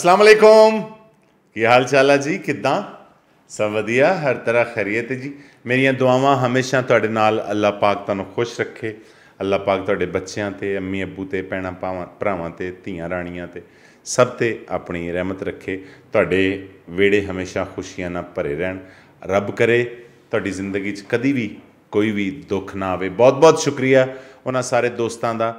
ਅਸਲਾਮ ਅਲੈਕੁਮ ਕੀ ਹਾਲ ਚਾਲ ਹੈ ਜੀ ਕਿਦਾਂ ਸਭ ਵਧੀਆ ਹਰ ਤਰ੍ਹਾਂ ਖੈਰੀਅਤ ਜੀ ਮੇਰੀਆਂ ਦੁਆਵਾਂ ਹਮੇਸ਼ਾ ਤੁਹਾਡੇ ਨਾਲ ਅੱਲਾ ਪਾਕ ਤੁਹਾਨੂੰ ਖੁਸ਼ ਰੱਖੇ ਅੱਲਾ ਪਾਕ ਤੁਹਾਡੇ ਬੱਚਿਆਂ ਤੇ ਅੰਮੀ ਅੱਬੂ ਤੇ ਪੈਣਾ ਪਾਵਾਂ ਭਰਾਵਾਂ ਤੇ ਧੀਆਂ ਰਾਣੀਆਂ ਤੇ ਸਭ ਤੇ ਆਪਣੀ ਰਹਿਮਤ ਰੱਖੇ ਤੁਹਾਡੇ ਵੇੜੇ ਹਮੇਸ਼ਾ ਖੁਸ਼ੀਆਂ ਨਾਲ ਭਰੇ ਰਹਿਣ ਰੱਬ ਕਰੇ ਤੁਹਾਡੀ ਜ਼ਿੰਦਗੀ 'ਚ ਕਦੀ ਵੀ ਕੋਈ ਵੀ ਦੁੱਖ ਨਾ ਆਵੇ ਬਹੁਤ ਬਹੁਤ ਸ਼ੁਕਰੀਆ ਉਹਨਾਂ ਸਾਰੇ ਦੋਸਤਾਂ ਦਾ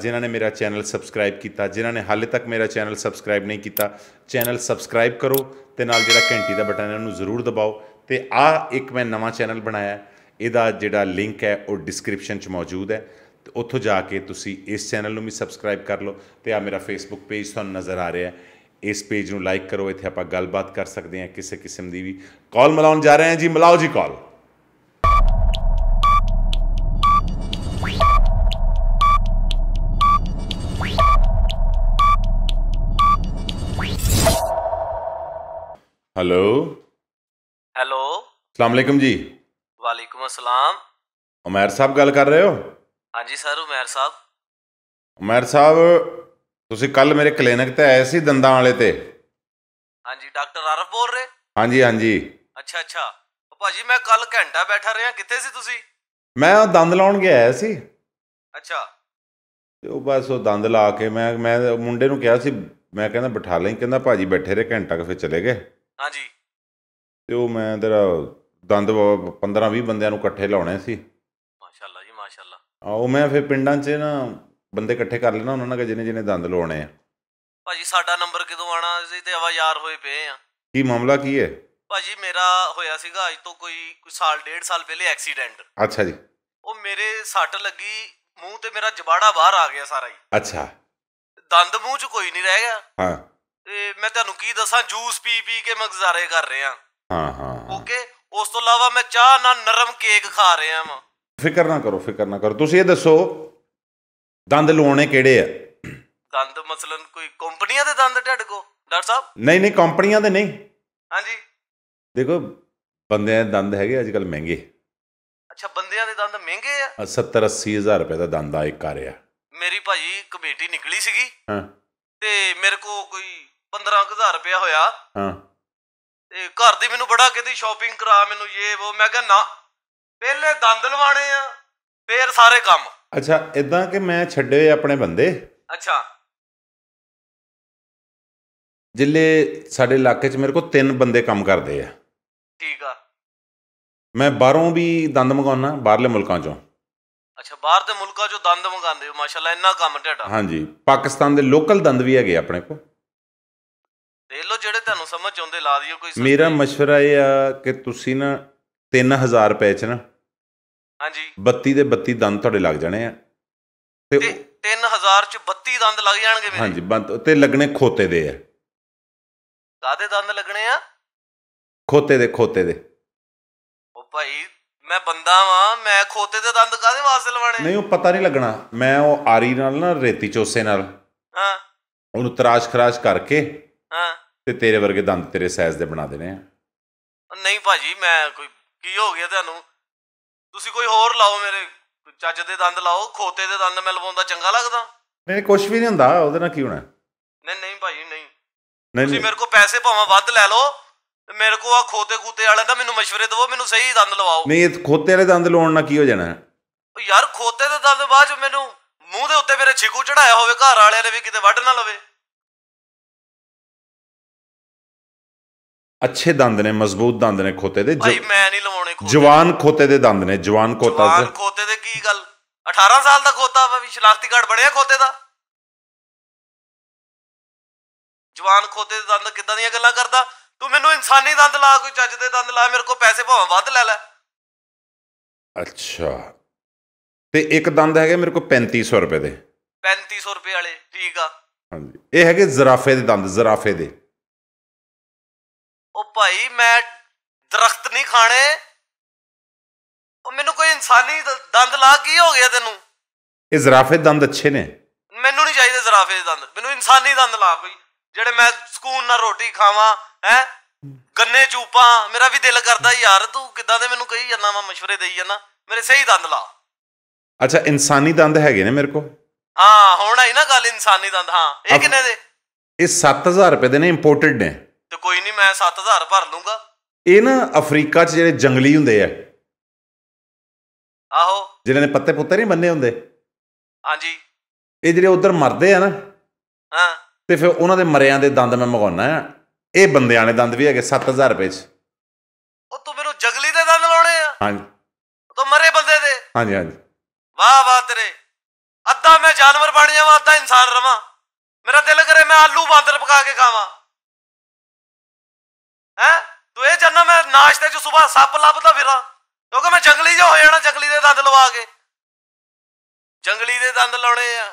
ਜਿਨ੍ਹਾਂ ਨੇ ਮੇਰਾ ਚੈਨਲ ਸਬਸਕ੍ਰਾਈਬ ਕੀਤਾ ਜਿਨ੍ਹਾਂ ਨੇ ਹਾਲੇ ਤੱਕ ਮੇਰਾ ਚੈਨਲ ਸਬਸਕ੍ਰਾਈਬ ਨਹੀਂ ਕੀਤਾ ਚੈਨਲ ਸਬਸਕ੍ਰਾਈਬ ਕਰੋ ਤੇ ਨਾਲ ਜਿਹੜਾ ਘੰਟੀ ਦਾ ਬਟਨ ਹੈ ਉਹਨੂੰ ਜ਼ਰੂਰ ਦਬਾਓ ਤੇ ਆ ਇੱਕ ਮੈਂ ਨਵਾਂ ਚੈਨਲ ਬਣਾਇਆ ਇਹਦਾ ਜਿਹੜਾ ਲਿੰਕ ਹੈ ਉਹ ਡਿਸਕ੍ਰਿਪਸ਼ਨ 'ਚ ਮੌਜੂਦ ਹੈ ਤੇ ਉੱਥੋਂ ਜਾ ਕੇ ਤੁਸੀਂ ਇਸ ਚੈਨਲ ਨੂੰ ਵੀ ਸਬਸਕ੍ਰਾਈਬ ਕਰ ਲਓ ਤੇ ਆ ਮੇਰਾ ਫੇਸਬੁੱਕ ਪੇਜ ਤੁਹਾਨੂੰ ਨਜ਼ਰ ਆ ਰਿਹਾ ਹੈ ਇਸ ਪੇਜ ਨੂੰ ਲਾਈਕ ਕਰੋ ਇੱਥੇ ਆਪਾਂ ਗੱਲਬਾਤ ਕਰ ਸਕਦੇ ਹਾਂ ਕਿਸੇ ਕਿਸਮ ਦੀ ਵੀ ਕਾਲ ਮਲਾਉਣ ਜਾ ਰਹੇ ਹਾਂ ਜੀ ਮਲਾਓ ਜੀ ਕਾਲ हेलो हेलो अलैक्म जी वालेकुम अस्सलाम ਉਮੈਰ ਸਾਹਿਬ ਗੱਲ ਕਰ ਰਹੇ ਹੋ ਹਾਂਜੀ ਸਰ ਉਮੈਰ ਸਾਹਿਬ ਉਮੈਰ ਸਾਹਿਬ ਤੁਸੀਂ ਕੱਲ ਮੇਰੇ ਕਲੀਨਿਕ ਤੇ ਆਏ ਸੀ ਦੰਦਾਂ ਵਾਲੇ ਤੇ ਹਾਂਜੀ ਡਾਕਟਰ ਆਰਫ ਬੋਲ ਰਹੇ ਹਾਂਜੀ ਹਾਂਜੀ ਅੱਛਾ ਅੱਛਾ ਉਹ ਭਾਜੀ ਮੈਂ ਕੱਲ ਘੰਟਾ ਬੈਠਾ ਰਿਹਾ ਕਿੱਥੇ ਸੀ ਤੁਸੀਂ ਮੈਂ ਉਹ ਦੰਦ ਲਾਉਣ ਗਿਆ ਆਇਆ ਸੀ ਅੱਛਾ ਤੇ ਉਹ ਬਸ ਉਹ ਦੰਦ ਲਾ ਕੇ ਮੈਂ ਮੈਂ ਮੁੰਡੇ ਨੂੰ ਕਿਹਾ ਸੀ ਮੈਂ ਕਹਿੰਦਾ ਬਿਠਾ ਲੈ ਕਹਿੰਦਾ ਭਾਜੀ ਬੈਠੇ ਰਹੇ ਘੰਟਾ ਕਿ ਫਿਰ ਚਲੇ ਗਏ ਹਾਂਜੀ ਤੇ ਉਹ ਮੈਂ ਤੇਰਾ ਦੰਦ 15 20 ਬੰਦਿਆਂ ਨੂੰ ਇਕੱਠੇ ਲਾਉਣੇ ਸੀ ਮਾਸ਼ਾਅੱਲਾ ਜੀ ਮਾਸ਼ਾਅੱਲਾ ਆ ਉਹ ਮੈਂ ਫਿਰ ਪਿੰਡਾਂ 'ਚ ਨਾ ਬੰਦੇ ਇਕੱਠੇ ਕਰ ਲੈਣਾ ਉਹਨਾਂ ਨਾਲ ਜਿਹਨੇ ਜਿਹਨੇ ਦੰਦ ਲਾਉਣੇ ਆ ਭਾਜੀ ਸਾਡਾ ਨੰਬਰ ਕਿਦੋਂ ਆਣਾ ਸੀ ਤੇ ਆਵਾ ਯਾਰ ਹੋਏ ਪਏ ਆ ਕੀ ਮਾਮਲਾ ਕੀ ਹੈ ਭਾਜੀ ਮੇਰਾ ਹੋਇਆ ਸੀਗਾ ਅੱਜ ਤੋਂ ਕੋਈ ਕੋਈ ਸਾਲ ਡੇਢ ਸਾਲ ਪਹਿਲੇ ਐਕਸੀਡੈਂਟ ਅੱਛਾ ਜੀ ਉਹ ਮੇਰੇ ਸੱਟ ਲੱਗੀ ਮੂੰਹ ਤੇ ਮੇਰਾ ਜਬਾੜਾ ਬਾਹਰ ਆ ਗਿਆ ਸਾਰਾ ਹੀ ਅੱਛਾ ਦੰਦ ਮੂੰਹ 'ਚ ਕੋਈ ਨਹੀਂ ਰਹਿ ਗਿਆ ਹਾਂ ਤੇ ਮੈਂ ਤੁਹਾਨੂੰ ਕੀ ਦੱਸਾਂ ਜੂਸ ਪੀ ਪੀ ਕੇ ਮੈਂ ਗੁਜ਼ਾਰੇ ਕਰ ਰਿਹਾ ਹਾਂ ਹਾਂ ਓਕੇ ਉਸ ਤੋਂ ਇਲਾਵਾ ਮੈਂ ਚਾਹ ਨਾਲ ਨਰਮ ਕੇਕ ਖਾ ਰਿਹਾ ਹਾਂ ਫਿਕਰ ਨਾ ਕਰੋ ਫਿਕਰ ਨਾ ਕਰੋ ਤੁਸੀਂ ਇਹ ਦੱਸੋ ਦੰਦ ਲਵਾਉਣੇ ਕਿਹੜੇ ਆ ਦੰਦ ਮਸਲਨ ਕੋਈ ਕੰਪਨੀਆਂ ਦੇ ਦੰਦ ਢੱਡ ਕੋ ਡਾਕਟਰ ਸਾਹਿਬ ਨਹੀਂ ਨਹੀਂ ਕੰਪਨੀਆਂ ਦੇ ਨਹੀਂ ਹਾਂਜੀ ਦੇਖੋ ਬੰਦਿਆਂ ਦੇ ਦੰਦ ਹੈਗੇ ਅੱਜ ਕੱਲ ਮਹਿੰਗੇ ਅੱਛਾ ਬੰਦਿਆਂ ਦੇ ਦੰਦ ਮਹਿੰਗੇ ਆ 70 80000 ਰੁਪਏ ਦਾ ਦੰਦ ਆ ਇੱਕ ਆ ਰਿਹਾ ਮੇਰੀ ਭਾਜੀ ਕਮੇਟੀ ਨਿਕਲੀ ਸੀਗੀ ਹਾਂ ਤੇ ਮੇਰੇ ਕੋ ਕੋਈ 15000 ਰੁਪਿਆ ਹੋਇਆ ਹਾਂ ਤੇ ਘਰ ਦੀ ਮੈਨੂੰ ਬੜਾ ਕਹਿੰਦੀ ਸ਼ਾਪਿੰਗ ਕਰਾ ਮੈਨੂੰ ਇਹ ਉਹ ਮੈਂ ਕਿਹਾ ਨਾ ਪਹਿਲੇ ਦੰਦ ਲਵਾਣੇ ਆ ਫੇਰ ਸਾਰੇ ਕੰਮ ਅੱਛਾ ਇਦਾਂ ਕਿ ਮੈਂ ਛੱਡੇ ਆਪਣੇ ਬੰਦੇ ਅੱਛਾ ਜਿੱਲੇ ਸਾਡੇ ਇਲਾਕੇ 'ਚ ਮੇਰੇ ਕੋਲ ਤਿੰਨ ਬੰਦੇ ਕੰਮ ਕਰਦੇ ਆ ਠੀਕ ਆ ਮੈਂ ਬਾਹਰੋਂ ਵੀ ਦੰਦ ਮੰਗਾਉਣਾ ਬਾਹਰਲੇ ਮੁਲਕਾਂ 'ਚੋਂ ਅੱਛਾ ਬਾਹਰ ਦੇ ਮੁਲਕਾਂ 'ਚੋਂ ਦੰਦ ਮੰਗਾਉਂਦੇ ਹੋ ਮਾਸ਼ਾਅੱਲਾ ਇੰਨਾ ਕੰਮ ਟੇਡਾ ਹਾਂਜੀ ਪਾਕਿਸਤਾਨ ਦੇ ਲੋਕਲ ਦੰਦ ਵੀ ਹੈਗੇ ਆਪਣੇ ਕੋਲ ਦੇਖ ਲਓ ਜਿਹੜੇ ਤੁਹਾਨੂੰ ਸਮਝ ਆਉਂਦੇ ਲਾ ਦਿਓ ਕੋਈ ਮੇਰਾ مشورہ ਇਹ ਆ ਕਿ ਤੁਸੀਂ ਨਾ 3000 ਰੁਪਏ ਚ ਨਾ ਹਾਂਜੀ 32 ਦੇ 32 ਦੰਦ ਤੁਹਾਡੇ ਲੱਗ ਜਾਣੇ ਆ ਤੇ 3000 ਚ 32 ਦੰਦ ਲੱਗ ਜਾਣਗੇ ਮੇਰੇ ਹਾਂਜੀ ਤੇ ਲੱਗਣੇ ਖੋਤੇ ਦੇ ਆ ਕਾਦੇ ਦੰਦ ਲੱਗਣੇ ਆ ਖੋਤੇ ਦੇ ਖੋਤੇ ਦੇ ਉਹ ਭਾਈ ਮੈਂ ਬੰਦਾ ਵਾਂ ਮੈਂ ਖੋਤੇ ਦੇ ਦੰਦ ਕਾਦੇ ਵਾਸਤੇ ਲਵਾਣੇ ਨਹੀਂ ਉਹ ਪਤਾ ਨਹੀਂ ਲੱਗਣਾ ਮੈਂ ਉਹ ਆਰੀ ਨਾਲ ਨਾ ਰੇਤੀ ਚੋਸੇ ਨਾਲ ਹਾਂ ਉਹਨੂੰ ਤਰਾਸ਼ ਖਰਾਸ਼ ਕਰਕੇ ਹਾਂ ਤੇ ਤੇਰੇ ਵਰਗੇ ਦੰਦ ਤੇਰੇ ਸਾਈਜ਼ ਦੇ ਬਣਾ ਦੇਣੇ ਆ ਨਹੀਂ ਭਾਜੀ ਮੈਂ ਕੋਈ ਕੀ ਹੋ ਗਿਆ ਤੁਹਾਨੂੰ ਤੁਸੀਂ ਕੋਈ ਹੋਰ ਲਾਓ ਮੇਰੇ ਚੱਜ ਦੇ ਦੰਦ ਲਾਓ ਖੋਤੇ ਦੇ ਦੰਦ ਮੈਂ ਲਵਾਉਂਦਾ ਚੰਗਾ ਲੱਗਦਾ ਨਹੀਂ ਕੁਝ ਵੀ ਨਹੀਂ ਹੁੰਦਾ ਉਹਦੇ ਨਾਲ ਕੀ ਹੋਣਾ ਨਹੀਂ ਨਹੀਂ ਭਾਜੀ ਨਹੀਂ ਤੁਸੀਂ ਮੇਰੇ ਕੋ ਪੈਸੇ ਭਾਵੇਂ ਵੱਧ ਲੈ ਲਓ ਮੇਰੇ ਕੋ ਆ ਖੋਤੇ ਖੂਤੇ ਵਾਲੇ ਦਾ ਮੈਨੂੰ مشਵਰੇ ਦਿਵੋ ਮੈਨੂੰ ਸਹੀ ਦੰਦ ਲਵਾਓ ਨਹੀਂ ਇਹ ਖੋਤੇ ਵਾਲੇ ਦੰਦ ਲਵਾਉਣ ਨਾਲ ਕੀ ਹੋ ਜਾਣਾ ਉਹ ਯਾਰ ਖੋਤੇ ਦੇ ਦੰਦ ਬਾਅਦ ਮੈਨੂੰ ਮੂੰਹ ਦੇ ਉੱਤੇ ਮੇਰੇ ਛਿਕੂ ਚੜਾਇਆ ਹੋਵੇ ਘਰ ਵਾਲਿਆਂ ਨੇ ਵੀ ਕਿਤੇ ਵੱਢ ਨਾ ਲਵੇ ਅੱਛੇ ਦੰਦ ਨੇ ਮਜ਼ਬੂਤ ਦੰਦ ਨੇ ਖੋਤੇ ਦੇ ਭਾਈ ਮੈਂ ਨਹੀਂ ਲਵਾਉਣੇ ਖੋਤੇ ਜਵਾਨ ਖੋਤੇ ਦੇ ਦੰਦ ਨੇ ਜਵਾਨ ਖੋਤਾ ਜਵਾਨ ਖੋਤੇ ਦੇ ਕੀ ਗੱਲ 18 ਸਾਲ ਦਾ ਖੋਤਾ ਵੀ ਸ਼ਲਾਖਤੀ ਕਾਰਡ ਬਣਿਆ ਖੋਤੇ ਦਾ ਜਵਾਨ ਖੋਤੇ ਦੇ ਦੰਦ ਕਿੱਦਾਂ ਦੀਆਂ ਗੱਲਾਂ ਕਰਦਾ ਤੂੰ ਮੈਨੂੰ ਇਨਸਾਨੀ ਦੰਦ ਲਾ ਕੋਈ ਚੱਜ ਦੇ ਦੰਦ ਲਾ ਮੇਰੇ ਕੋਲ ਪੈਸੇ ਭਾਵੇਂ ਵੱਧ ਲੈ ਲੈ ਅੱਛਾ ਤੇ ਇੱਕ ਦੰਦ ਹੈਗੇ ਮੇਰੇ ਕੋਲ 3500 ਰੁਪਏ ਦੇ 3500 ਰੁਪਏ ਵਾਲੇ ਠੀਕ ਆ ਹਾਂਜੀ ਇਹ ਹੈਗੇ ਜ਼ਰਾਫੇ ਦੇ ਦੰਦ ਜ਼ਰਾਫੇ ਦੇ ਭਾਈ ਮੈਂ ਦਰਖਤ ਨਹੀਂ ਖਾਣੇ ਉਹ ਮੈਨੂੰ ਕੋਈ ਇਨਸਾਨੀ ਦੰਦ ਲਾ ਕੀ ਹੋ ਗਿਆ ਤੈਨੂੰ ਇਹ ਜ਼ਰਾਫੇ ਦੰਦ ਅੱਛੇ ਨੇ ਮੈਨੂੰ ਨਹੀਂ ਚਾਹੀਦੇ ਜ਼ਰਾਫੇ ਦੰਦ ਮੈਨੂੰ ਇਨਸਾਨੀ ਦੰਦ ਲਾ ਕੋਈ ਜਿਹੜੇ ਮੈਂ ਸਕੂਨ ਨਾਲ ਰੋਟੀ ਖਾਵਾਂ ਹੈ ਗੰਨੇ ਚੂਪਾਂ ਮੇਰਾ ਵੀ ਦਿਲ ਕਰਦਾ ਯਾਰ ਤੂੰ ਕਿੱਦਾਂ ਦੇ ਮੈਨੂੰ ਕਹੀ ਜਾਂਦਾ ਮੈਂ مشਵਰੇ ਦੇਈ ਜਾਂਦਾ ਮੇਰੇ ਸਹੀ ਦੰਦ ਲਾ ਅੱਛਾ ਇਨਸਾਨੀ ਦੰਦ ਹੈਗੇ ਨੇ ਮੇਰੇ ਕੋ ਹਾਂ ਹੁਣ ਆਈ ਨਾ ਗੱਲ ਇਨਸਾਨੀ ਦੰਦ ਹਾਂ ਇਹ ਕਿੰਨੇ ਦੇ ਇਹ 7000 ਰੁਪਏ ਦੇ ਨੇ ਇੰਪੋਰਟਡ ਨੇ ਤੇ ਕੋਈ ਨਹੀਂ ਮੈਂ 7000 ਭਰ ਲੂੰਗਾ ਇਹ ਨਾ ਅਫਰੀਕਾ 'ਚ ਜਿਹੜੇ ਜੰਗਲੀ ਹੁੰਦੇ ਆ ਆਹੋ ਜਿਹਨਾਂ ਨੇ ਪੱਤੇ ਪੁੱਤੇ ਨਹੀਂ ਬੰਨੇ ਹੁੰਦੇ ਹਾਂਜੀ ਇਹ ਜਿਹੜੇ ਉਧਰ ਮਰਦੇ ਆ ਨਾ ਹਾਂ ਤੇ ਫਿਰ ਉਹਨਾਂ ਦੇ ਮਰਿਆਂ ਦੇ ਦੰਦ ਮੈਂ ਮੰਗਾਉਣਾ ਆ ਇਹ ਬੰਦਿਆਂ ਦੇ ਦੰਦ ਵੀ ਹੈਗੇ 7000 ਰੁਪਏ 'ਚ ਉਹ ਤੂੰ ਮੇਰੇ ਜੰਗਲੀ ਦੇ ਦੰਦ ਲਾਉਣੇ ਆ ਹਾਂਜੀ ਉਹ ਤਾਂ ਮਰੇ ਬੰਦੇ ਦੇ ਹਾਂਜੀ ਹਾਂਜੀ ਵਾਹ ਵਾਹ ਤੇਰੇ ਅੱਧਾ ਮੈਂ ਜਾਨਵਰ ਬਣ ਜਾਵਾਂ ਅੱਧਾ ਇਨਸਾਨ ਰਵਾਂ ਮੇਰਾ ਦਿਲ ਕਰੇ ਮੈਂ ਆਲੂ ਬਾਂਦਰ ਪਕਾ ਕੇ ਖਾਵਾਂ ਹੈ ਤੂੰ ਇਹ ਜਾਨਣਾ ਮੈਂ ਨਾਸ਼ਤੇ 'ਚ ਸਵੇਰ ਸੱਪ ਲੱਭਦਾ ਫਿਰਾਂ ਕਿਉਂਕਿ ਮੈਂ ਜੰਗਲੀ ਜਿਹਾ ਹੋ ਜਾਣਾ ਜੰਗਲੀ ਦੇ ਦੰਦ ਲਵਾ ਕੇ ਜੰਗਲੀ ਦੇ ਦੰਦ ਲਾਉਣੇ ਆ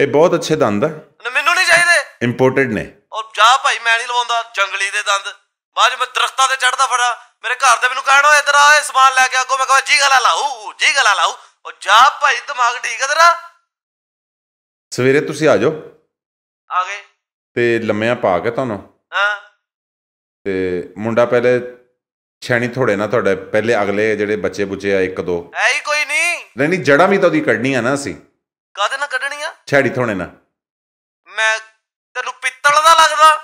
ਇਹ ਬਹੁਤ ਅੱਛੇ ਦੰਦ ਆ ਮੈਨੂੰ ਨਹੀਂ ਚਾਹੀਦੇ ਇੰਪੋਰਟਡ ਨੇ ਔਰ ਜਾ ਭਾਈ ਮੈਂ ਨਹੀਂ ਲਵਾਉਂਦਾ ਜੰਗਲੀ ਦੇ ਦੰਦ ਬਾਅਦ ਮੈਂ ਦਰਖਤਾਂ ਤੇ ਚੜਦਾ ਫੜਾ ਮੇਰੇ ਘਰ ਦੇ ਮੈਨੂੰ ਕਹਿਣ ਓਏ ਇਧਰ ਆ ਇਹ ਸਮਾਨ ਲੈ ਕੇ ਅੱਗੋਂ ਮੈਂ ਕਹਾਂ ਜੀ ਗਲਾ ਲਾਉ ਜੀ ਗਲਾ ਲਾਉ ਔਰ ਜਾ ਭਾਈ ਦਿਮਾਗ ਠੀਕ ਹੈ ਤੇਰਾ ਸਵੇਰੇ ਤੁਸੀਂ ਆ ਜਾਓ ਆ ਗਏ ਤੇ ਲੰਮਿਆਂ ਪਾ ਕੇ ਤੁਹਾਨੂੰ ਹਾਂ ਤੇ ਮੁੰਡਾ ਪਹਿਲੇ ਛੈਣੀ ਥੋੜੇ ਨਾ ਤੁਹਾਡੇ ਪਹਿਲੇ ਅਗਲੇ ਜਿਹੜੇ ਬੱਚੇ ਬੁੱਚੇ ਆ ਇੱਕ ਦੋ ਐ ਹੀ ਕੋਈ ਨਹੀਂ ਨਹੀਂ ਨਹੀਂ ਜੜਾ ਵੀ ਤਾਂ ਉਹਦੀ ਕੱਢਣੀ ਆ ਨਾ ਅਸੀਂ ਨਾਲ ਨਾ ਆ ਛੈੜੀ ਥੋੜੇ ਨਾ ਮੈਂ ਤੈਨੂੰ ਪਿੱਤਲ ਦਾ ਲੱਗਦਾ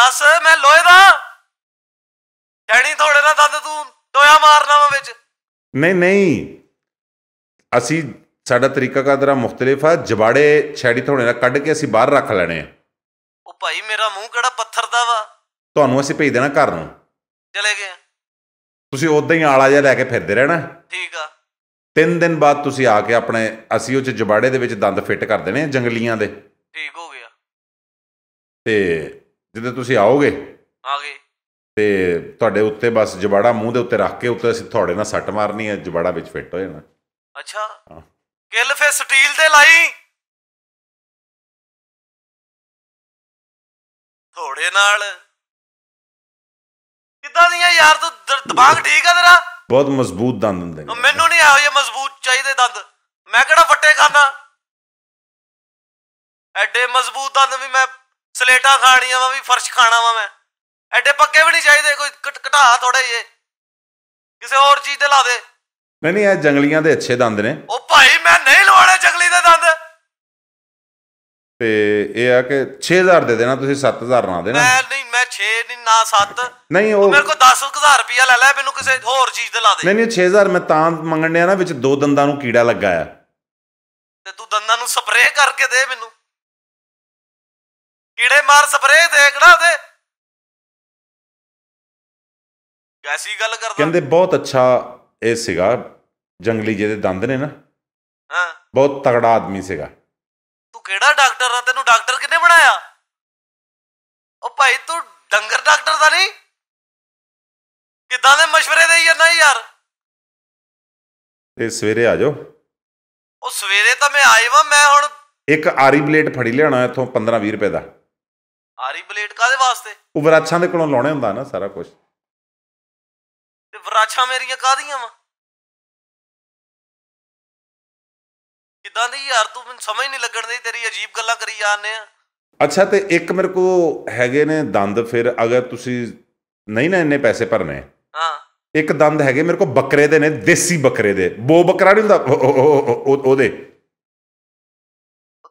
ਦੱਸ ਮੈਂ ਲੋਹੇ ਦਾ ਛੈਣੀ ਥੋੜੇ ਨਾ ਦੱਦ ਤੂੰ ਟੋਇਆ ਮਾਰਨਾ ਵਾ ਵਿੱਚ ਨਹੀਂ ਨਹੀਂ ਅਸੀਂ ਸਾਡਾ ਤਰੀਕਾ ਕਾਦਰਾ ਮੁxtਲਿਫ ਆ ਜਵਾੜੇ ਛੈੜੀ ਥੋੜੇ ਨਾਲ ਕੱਢ ਕੇ ਅਸੀਂ ਬਾਹਰ ਰੱਖ ਲੈਣੇ ਆ ਭਾਈ ਮੇਰਾ ਮੂੰਹ ਕਿਹੜਾ ਪੱਥਰ ਦਾ ਵਾ ਤੁਹਾਨੂੰ ਅਸੀਂ ਭੇਜ ਦੇਣਾ ਘਰ ਨੂੰ ਚਲੇ ਗਏ ਤੁਸੀਂ ਉਦਾਂ ਹੀ ਆਲਾ ਜਿਹਾ ਲੈ ਕੇ ਫਿਰਦੇ ਰਹਿਣਾ ਠੀਕ ਆ ਤਿੰਨ ਦਿਨ ਬਾਅਦ ਤੁਸੀਂ ਆ ਕੇ ਆਪਣੇ ਅਸੀਂ ਉਹ ਚ ਜਬਾੜੇ ਦੇ ਵਿੱਚ ਦੰਦ ਫਿੱਟ ਕਰ ਦੇਣੇ ਜੰਗਲੀਆਂ ਦੇ ਠੀਕ ਹੋ ਗਿਆ ਤੇ ਜਦੋਂ ਤੁਸੀਂ ਆਓਗੇ ਆ ਗਏ ਤੇ ਤੁਹਾਡੇ ਉੱਤੇ ਬਸ ਜਬਾੜਾ ਮੂੰਹ ਦੇ ਉੱਤੇ ਰੱਖ ਕੇ ਉੱਤੇ ਅਸੀਂ ਤੁਹਾਡੇ ਨਾਲ ਸੱਟ ਮਾਰਨੀ ਹੈ ਜਬਾੜਾ ਵਿੱਚ ਫਿੱਟ ਹੋ ਜਾਣਾ ਅੱਛਾ ਗਿੱਲ ਫੇ ਸਟੀਲ ਦੇ ਲਾਈ ਘੋੜੇ ਨਾਲ ਕਿੱਦਾਂ ਦੀਆਂ ਯਾਰ ਤੂੰ ਦਿਮਾਗ ਠੀਕ ਆ ਤੇਰਾ ਬਹੁਤ ਮਜ਼ਬੂਤ ਦੰਦ ਹੁੰਦੇ ਨੇ ਮੈਨੂੰ ਨਹੀਂ ਇਹੋ ਜਿਹੇ ਮਜ਼ਬੂਤ ਚਾਹੀਦੇ ਦੰਦ ਮੈਂ ਕਿਹੜਾ ਫੱਟੇ ਖਾਣਾ ਐਡੇ ਮਜ਼ਬੂਤ ਦੰਦ ਵੀ ਮੈਂ ਸਲੇਟਾਂ ਖਾਣੀਆਂ ਆਵਾ ਵੀ ਫਰਸ਼ ਖਾਣਾ ਵਾ ਮੈਂ ਐਡੇ ਪੱਕੇ ਵੀ ਨਹੀਂ ਚਾਹੀਦੇ ਕੋਈ ਘਟ- ਘਟਾ ਥੋੜੇ ਜੇ ਕਿਸੇ ਹੋਰ ਚੀਜ਼ ਤੇ ਲਾ ਦੇ ਨਹੀਂ ਨਹੀਂ ਇਹ ਜੰਗਲੀਆਂ ਦੇ ਅੱਛੇ ਦੰਦ ਨੇ ਉਹ ਭਾਈ ਮੈਂ ਨਹੀਂ ਲਵਾਣੇ ਜੰਗਲੀ ਦੇ ਦੰਦ ਤੇ ਇਹ ਆ ਕਿ 6000 ਦੇ ਦੇਣਾ ਤੁਸੀਂ 7000 ਨਾ ਦੇਣਾ ਮੈਂ ਨਹੀਂ ਮੈਂ 6 ਨਹੀਂ ਨਾ 7 ਨਹੀਂ ਉਹ ਮੇਰੇ ਕੋਲ 10000 ਰੁਪਿਆ ਲੈ ਲੈ ਮੈਨੂੰ ਕਿਸੇ ਹੋਰ ਚੀਜ਼ ਦੇ ਲਾ ਦੇ ਨਹੀਂ ਨਹੀਂ 6000 ਮੈਂ ਤਾਂ ਮੰਗਣ ਡਿਆ ਨਾ ਵਿੱਚ ਦੋ ਦੰਦਾਂ ਨੂੰ ਕੀੜਾ ਲੱਗਾ ਆ ਤੇ ਤੂੰ ਦੰਦਾਂ ਨੂੰ ਸਪਰੇਅ ਕਰਕੇ ਦੇ ਮੈਨੂੰ ਕੀੜੇ ਮਾਰ ਸਪਰੇਅ ਦੇ ਕਿਹੜਾ ਉਹਦੇ ਕੈਸੀ ਗੱਲ ਕਰਦਾ ਕਹਿੰਦੇ ਬਹੁਤ ਅੱਛਾ ਇਹ ਸੀਗਾ ਜੰਗਲੀ ਜਿਹਦੇ ਦੰਦ ਨੇ ਨਾ ਹਾਂ ਬਹੁਤ ਤਗੜਾ ਆਦਮੀ ਸੀਗਾ ਕਿਹੜਾ ਡਾਕਟਰ ਆ ਤੈਨੂੰ ਡਾਕਟਰ ਕਿਨੇ ਬਣਾਇਆ ਉਹ ਭਾਈ ਤੂੰ ਡੰਗਰ ਡਾਕਟਰ ਦਾ ਨਹੀਂ ਕਿੱਦਾਂ ਦੇ مشਵਰੇ ਦੇਈ ਜਾਂਦਾ ਯਾਰ ਤੇ ਸਵੇਰੇ ਆ ਜਾਓ ਉਹ ਸਵੇਰੇ ਤਾਂ ਮੈਂ ਆਇਆ ਵਾਂ ਮੈਂ ਹੁਣ ਇੱਕ ਆਰੀ ਬਲੇਡ ਫੜੀ ਲਿਆਣਾ ਇੱਥੋਂ 15 20 ਰੁਪਏ ਦਾ ਆਰੀ ਬਲੇਡ ਕਾਦੇ ਵਾਸਤੇ ਉਹ ਵਰਾਛਾਂ ਦੇ ਕੋਲੋਂ ਲਾਉਣੇ ਹੁੰਦਾ ਨਾ ਸਾਰਾ ਕੁਝ ਤੇ ਵਰਾਛਾਂ ਮੇਰੀਆਂ ਕਾਦੀਆਂ ਵਾ ਇਦਾਂ ਦੀ ਯਾਰ ਤੂੰ ਮੈਨੂੰ ਸਮਝ ਨਹੀਂ ਲੱਗਣ ਦੀ ਤੇਰੀ ਅਜੀਬ ਗੱਲਾਂ ਕਰੀ ਜਾਂਦੇ ਆ ਅੱਛਾ ਤੇ ਇੱਕ ਮੇਰੇ ਕੋ ਹੈਗੇ ਨੇ ਦੰਦ ਫਿਰ ਅਗਰ ਤੁਸੀਂ ਨਹੀਂ ਨਾ ਇੰਨੇ ਪੈਸੇ ਭਰਨੇ ਹਾਂ ਇੱਕ ਦੰਦ ਹੈਗੇ ਮੇਰੇ ਕੋ ਬੱਕਰੇ ਦੇ ਨੇ ਦੇਸੀ ਬੱਕਰੇ ਦੇ ਬੋ ਬੱਕਰਾ ਨਹੀਂ ਹੁੰਦਾ ਉਹਦੇ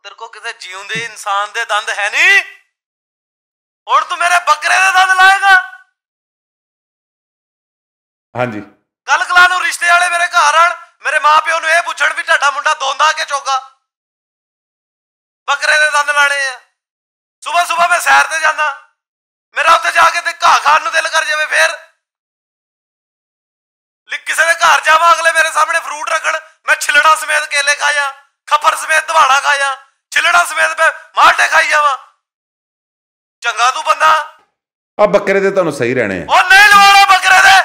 ਤੇਰੇ ਕੋ ਕਿਸੇ ਜਿਉਂਦੇ ਇਨਸਾਨ ਦੇ ਦੰਦ ਹੈ ਨਹੀਂ ਹੁਣ ਤੂੰ ਮੇਰੇ ਬੱਕਰੇ ਦੇ ਦੰਦ ਲਾਏਗਾ ਹਾਂਜੀ ਕੱਲ ਕਲਾ ਨੂੰ ਰਿਸ਼ਤੇ ਵਾਲੇ ਮੇਰੇ ਘਰ ਆਣ ਮੇਰੇ ਮਾਪਿਓ ਨੂੰ ਇਹ ਪੁੱਛਣ ਵੀ ਤੁਹਾਡਾ ਮੁੰਡਾ ਦੋਂਦਾ ਕਿ ਚੋਗਾ ਬੱਕਰੇ ਦੇ ਦੰਦ ਲਾਣੇ ਆ ਸਵੇਰ ਸਵੇਰ ਮੈਂ ਸੈਰ ਤੇ ਜਾਂਦਾ ਮੇਰਾ ਉੱਥੇ ਜਾ ਕੇ ਤੇ ਘਾਹ ਖਾਣ ਨੂੰ ਦਿਲ ਕਰ ਜਾਵੇ ਫੇਰ ਲਿਕ ਕਿਸੇ ਦੇ ਘਰ ਜਾਵਾਂ ਅਗਲੇ ਮੇਰੇ ਸਾਹਮਣੇ ਫਰੂਟ ਰੱਖਣ ਮੈਂ ਛਿਲੜਾ ਸਮੇਤ ਕੇਲੇ ਖਾ ਜਾ ਖੱਪਰ ਸਮੇਤ ਦਵਾੜਾ ਖਾ ਜਾ ਛਿਲੜਾ ਸਮੇਤ ਮੈਂ ਮਾਲਟੇ ਖਾਈ ਜਾਵਾਂ ਚੰਗਾ ਤੂੰ ਬੰਦਾ ਆ ਬੱਕਰੇ ਦੇ ਤੁਹਾਨੂੰ ਸਹੀ ਰਹਿਣੇ ਆ ਉਹ ਨਹੀਂ ਲਵਾਣਾ ਬੱਕਰੇ ਦੇ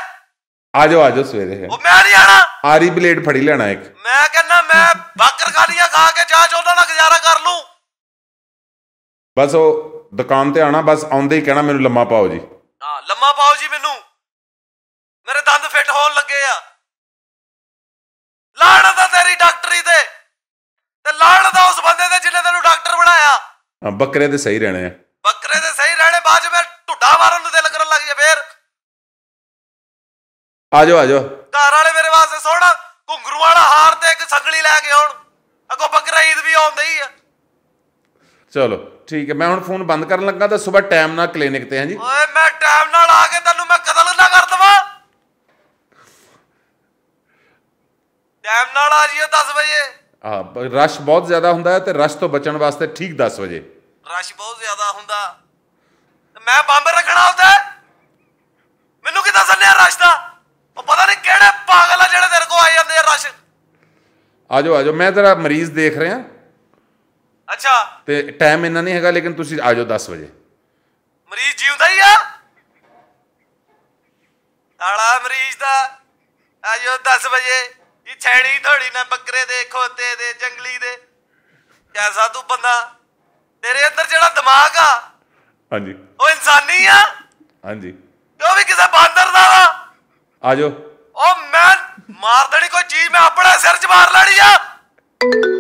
ਆ ਜਾਓ ਆ ਜਾਓ ਸਵੇਰੇ ਉਹ ਮੈਂ ਨਹੀਂ ਆਣਾ ਆਰੀ ਬਲੇਡ ਫੜੀ ਲੈਣਾ ਇੱਕ ਮੈਂ ਕਹਿੰਦਾ ਮੈਂ ਬਾਕਰ ਖਾਲੀਆਂ ਖਾ ਕੇ ਚਾਹ ਚੋਦਾਂ ਦਾ ਗੁਜ਼ਾਰਾ ਕਰ ਲੂੰ ਬਸ ਉਹ ਦੁਕਾਨ ਤੇ ਆਣਾ ਬਸ ਆਉਂਦੇ ਹੀ ਕਹਿਣਾ ਮੈਨੂੰ ਲੰਮਾ ਪਾਓ ਜੀ ਹਾਂ ਲੰਮਾ ਪਾਓ ਜੀ ਮੈਨੂੰ ਮੇਰੇ ਦੰਦ ਫਿੱਟ ਹੋਣ ਲੱਗੇ ਆ ਲਾਣ ਦਾ ਤੇਰੀ ਡਾਕਟਰੀ ਤੇ ਤੇ ਲਾਣ ਦਾ ਉਸ ਬੰਦੇ ਤੇ ਜਿਹਨੇ ਤੈਨੂੰ ਡਾਕਟਰ ਬਣਾਇਆ ਹਾਂ ਬੱਕਰੇ ਤੇ ਸਹੀ ਰਹਿਣੇ ਆ ਬੱਕਰੇ ਤੇ ਸਹੀ ਰਹਿਣੇ ਬਾਅਦ ਵਿੱਚ ਮੈਂ ਢੁੱਡਾ ਮਾਰਨ ਨੂੰ ਦਿਲ ਕਰਨ ਲੱਗ ਜਾ ਫੇਰ ਆਜੋ ਆਜੋ ਘਰ ਵਾਲੇ ਮੇਰੇ ਵਾਸਤੇ ਸੋਹਣਾ ਘੁੰਗਰੂ ਵਾਲਾ ਹਾਰ ਤੇ ਇੱਕ ਸੰਗਲੀ ਲੈ ਕੇ ਆਉਣ ਅੱਗੋਂ ਬੱਕਰਾ ਈਦ ਵੀ ਆਉਂਦੀ ਆ ਚਲੋ ਠੀਕ ਹੈ ਮੈਂ ਹੁਣ ਫੋਨ ਬੰਦ ਕਰਨ ਲੱਗਾ ਤਾਂ ਸਵੇਰ ਟਾਈਮ ਨਾਲ ਕਲੀਨਿਕ ਤੇ ਹਾਂ ਜੀ ਓਏ ਮੈਂ ਟਾਈਮ ਨਾਲ ਆ ਕੇ ਤੈਨੂੰ ਮੈਂ ਕਤਲ ਨਾ ਕਰ ਦਵਾਂ ਟਾਈਮ ਨਾਲ ਆ ਜਿਓ 10 ਵਜੇ ਆ ਰਸ਼ ਬਹੁਤ ਜ਼ਿਆਦਾ ਹੁੰਦਾ ਹੈ ਤੇ ਰਸ਼ ਤੋਂ ਬਚਣ ਵਾਸਤੇ ਠੀਕ 10 ਵਜੇ ਰਸ਼ ਬਹੁਤ ਜ਼ਿਆਦਾ ਹੁੰਦਾ ਮੈਂ ਬੰਬ ਰੱਖਣਾ ਹੁੰਦਾ ਆਜੋ ਆਜੋ ਮੈਂ ਤੇਰਾ ਮਰੀਜ਼ ਦੇਖ ਰਿਹਾ ਅੱਛਾ ਤੇ ਟਾਈਮ ਇੰਨਾ ਨਹੀਂ ਹੈਗਾ ਲੇਕਿਨ ਤੁਸੀਂ ਆਜੋ 10 ਵਜੇ ਮਰੀਜ਼ ਹੁੰਦਾ ਹੀ ਆ ਆਲਾ ਮਰੀਜ਼ ਦਾ ਆਜੋ 10 ਵਜੇ ਇਹ ਛੈਣੀ ਥੋੜੀ ਨਾ ਬੱਕਰੇ ਦੇ ਖੋਤੇ ਦੇ ਜੰਗਲੀ ਦੇ ਐਸਾ ਤੂੰ ਬੰਦਾ ਤੇਰੇ ਅੰਦਰ ਜਿਹੜਾ ਦਿਮਾਗ ਆ ਹਾਂਜੀ ਉਹ ਇਨਸਾਨੀ ਆ ਹਾਂਜੀ ਉਹ ਵੀ ਕਿਸੇ ਬਾਂਦਰ ਦਾ ਆ ਆਜੋ ਮਾਰ ਦੇਣੀ ਕੋਈ ਚੀਜ਼ ਮੈਂ ਆਪਣੇ ਸਿਰ 'ਚ ਮਾਰ ਲੈਣੀ ਆ